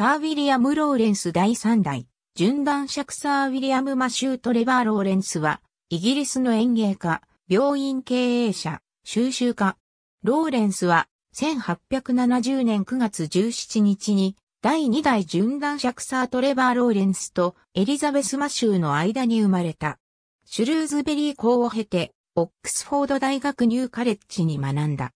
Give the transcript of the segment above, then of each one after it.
サー・ウィリアム・ローレンス第3代、シャクサー・ウィリアム・マシュート・レバー・ローレンスは、イギリスの園芸家、病院経営者、収集家。ローレンスは、1870年9月17日に、第2代シャクサー・トレバー・ローレンスとエリザベス・マシューの間に生まれた。シュルーズベリー校を経て、オックスフォード大学ニューカレッジに学んだ。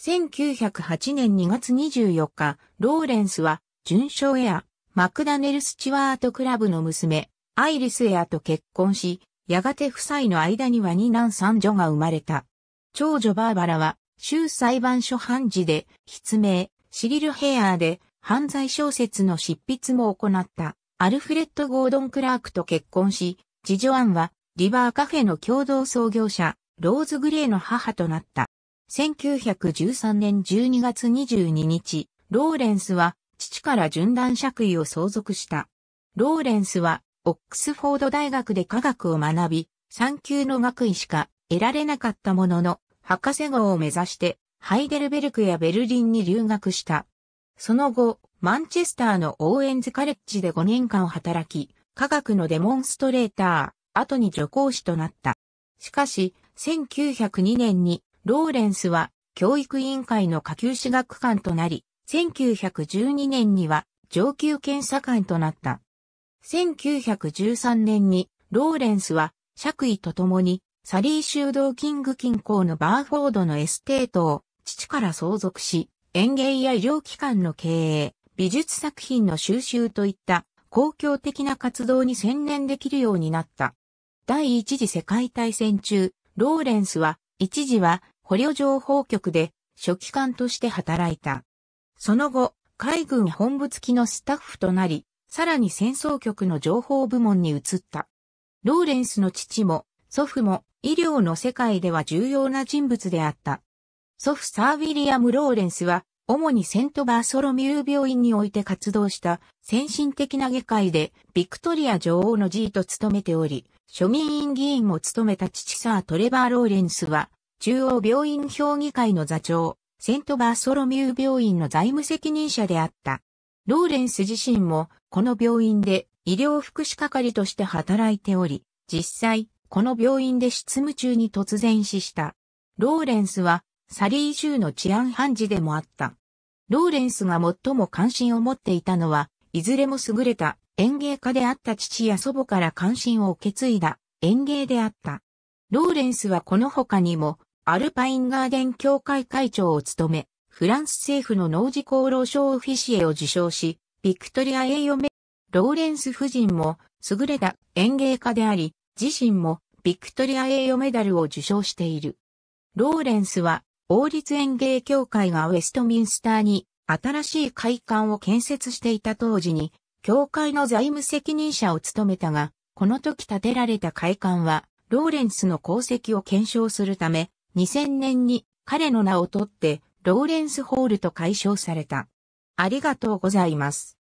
1908年2月24日、ローレンスは純正エア、マクダネル・スチュワート・クラブの娘、アイリス・エアと結婚し、やがて夫妻の間には二男三女が生まれた。長女バーバラは、州裁判所判事で、筆名、シリル・ヘアーで、犯罪小説の執筆も行った、アルフレッド・ゴードン・クラークと結婚し、次女アンは、リバーカフェの共同創業者、ローズ・グレーの母となった。1913年12月22日、ローレンスは父から順断爵位を相続した。ローレンスは、オックスフォード大学で科学を学び、3級の学位しか得られなかったものの、博士号を目指して、ハイデルベルクやベルリンに留学した。その後、マンチェスターのオーエンズカレッジで5年間働き、科学のデモンストレーター、後に助講師となった。しかし、1902年に、ローレンスは、教育委員会の下級士学官となり、1912年には上級検査官となった。1913年にローレンスは爵位と共にサリー修道キング近郊のバーフォードのエステートを父から相続し、園芸や医療機関の経営、美術作品の収集といった公共的な活動に専念できるようになった。第一次世界大戦中、ローレンスは一時は捕虜情報局で書記官として働いた。その後、海軍本部付きのスタッフとなり、さらに戦争局の情報部門に移った。ローレンスの父も祖父も医療の世界では重要な人物であった。祖父サー・ウィリアム・ローレンスは、主にセント・バーソロミュー病院において活動した先進的な外科医で、ビクトリア女王の G と務めており、庶民院議員も務めた父サー・トレバー・ローレンスは、中央病院評議会の座長、セントバーソロミュー病院の財務責任者であった。ローレンス自身も、この病院で医療福祉係として働いており、実際、この病院で執務中に突然死した。ローレンスは、サリー州の治安判事でもあった。ローレンスが最も関心を持っていたのは、いずれも優れた園芸家であった父や祖母から関心を受け継いだ園芸であった。ローレンスはこの他にもアルパインガーデン協会会長を務め、フランス政府の農事功労賞オフィシエを受賞し、ビクトリア栄誉メローレンス夫人も優れた園芸家であり、自身もビクトリア栄誉メダルを受賞している。ローレンスは王立園芸協会がウェストミンスターに新しい会館を建設していた当時に、協会の財務責任者を務めたが、この時建てられた会館は、ローレンスの功績を検証するため、2000年に彼の名をとってローレンスホールと解消された。ありがとうございます。